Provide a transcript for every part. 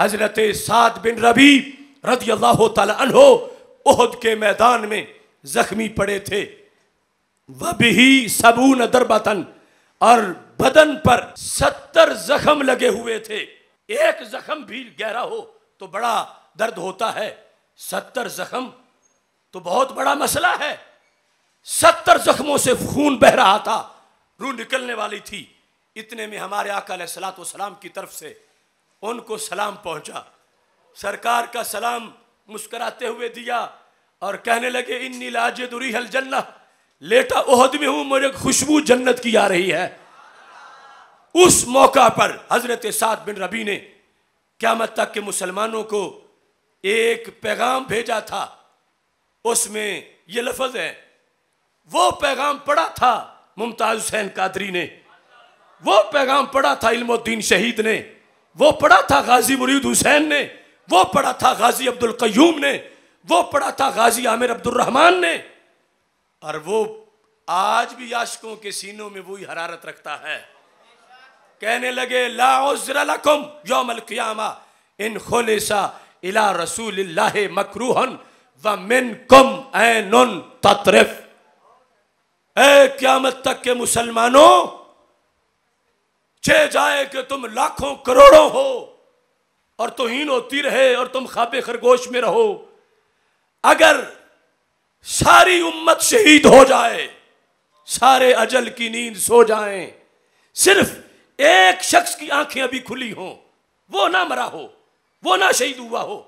हजरत सात बिन रबी रदी अल्लाह तहो ओहद के मैदान में जख्मी पड़े थे भी सबून दरबतन और बदन पर सत्तर जख्म लगे हुए थे एक जख्म भी गहरा हो तो बड़ा दर्द होता है सत्तर जख्म तो बहुत बड़ा मसला है सत्तर जख्मों से खून बह रहा था रू निकलने वाली थी इतने में हमारे आका सलात की तरफ से उनको सलाम पहुंचा सरकार का सलाम मुस्कराते हुए दिया और कहने लगे इन्नी लाज दुरी हल जन्ना लेटा ओहद में हूं मुझे खुशबू जन्नत की आ रही है उस मौका पर हजरत साद बिन रबी ने क्यामत तक के मुसलमानों को एक पैगाम भेजा था उसमें ये लफज है वो पैगाम पढ़ा था मुमताज़ हुसैन कादरी ने वो पैगाम पढ़ा था इल्मोद्दीन शहीद ने वो पढ़ा था गाजी मुरीद हुसैन ने वो पढ़ा था गाजी अब्दुल कयूम ने वो पढ़ा था गाजी आमिर अब्दुलरहमान ने और वो आज भी याशकों के सीनों में वही हरारत रखता है कहने लगे लाजरकुम योमल क्यामा इन खोलेसा इला रसूल मकरूहन व मिन कुम एन तत्रिफ ए क्यामत तक के मुसलमानों छे जाए कि तुम लाखों करोड़ों हो और तोहीन होती रहे और तुम खाबे खरगोश में रहो अगर सारी उम्मत शहीद हो जाए सारे अजल की नींद सो जाए सिर्फ एक शख्स की आंखें अभी खुली हों वो ना मरा हो वो ना शहीद हुआ हो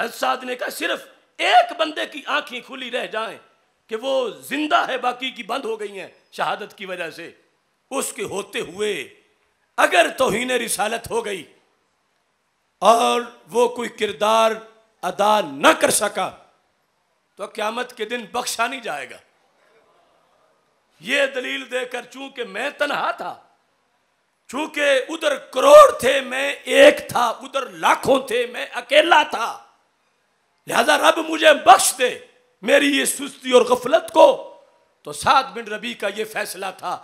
हजसाद ने कहा सिर्फ एक बंदे की आंखें खुली रह जाएं कि वो जिंदा है बाकी की बंद हो गई हैं शहादत की वजह से उसके होते हुए अगर तोहन रिसालत हो गई और वो कोई किरदार अदा न कर सका तो क़्यामत के दिन बख्शा नहीं जाएगा ये दलील देकर चूंकि मैं तनहा था चूंकि उधर करोड़ थे मैं एक था उधर लाखों थे मैं अकेला था लिहाजा रब मुझे बख्श दे मेरी ये सुस्ती और गफलत को तो सात बिन रबी का ये फैसला था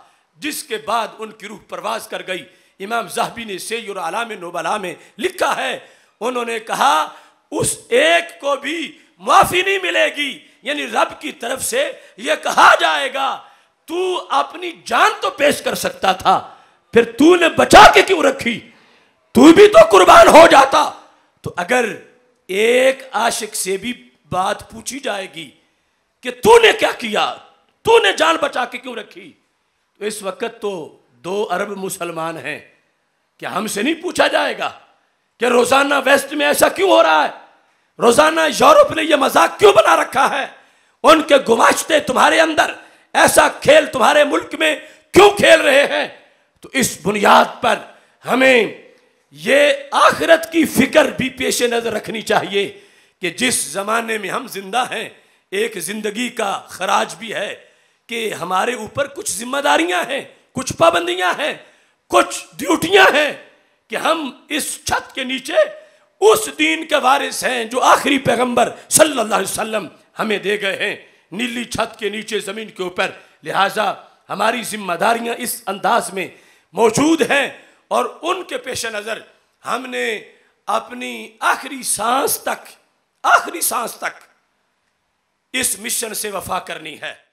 जिसके बाद उनकी रूह परवाज कर गई इमाम जहबी ने सैर आलाम नोबला में लिखा है उन्होंने कहा उस एक को भी माफ़ी नहीं मिलेगी यानी रब की तरफ से यह कहा जाएगा तू अपनी जान तो पेश कर सकता था फिर तूने बचा के क्यों रखी तू भी तो कुर्बान हो जाता तो अगर एक आशिक से भी बात पूछी जाएगी कि तूने क्या किया तूने जान बचा के क्यों रखी तो इस वक्त तो दो अरब मुसलमान हैं क्या हमसे नहीं पूछा जाएगा कि रोज़ाना वेस्ट में ऐसा क्यों हो रहा है रोज़ाना यूरोप ने यह मजाक क्यों बना रखा है उनके गुमाश्ते तुम्हारे अंदर ऐसा खेल तुम्हारे मुल्क में क्यों खेल रहे हैं तो इस बुनियाद पर हमें ये आखिरत की फिक्र भी पेश नज़र रखनी चाहिए कि जिस ज़माने में हम जिंदा हैं एक ज़िंदगी का खराज भी है कि हमारे ऊपर कुछ जिम्मेदारियां हैं कुछ पाबंदियां हैं कुछ ड्यूटियां हैं कि हम इस छत के नीचे उस दीन के वारिस हैं जो आखिरी पैगंबर सल्लल्लाहु अलैहि वसल्लम हमें दे गए हैं नीली छत के नीचे ज़मीन के ऊपर लिहाजा हमारी जिम्मेदारियां इस अंदाज में मौजूद हैं और उनके पेश नज़र हमने अपनी आखिरी सांस तक आखिरी सांस तक इस मिशन से वफा करनी है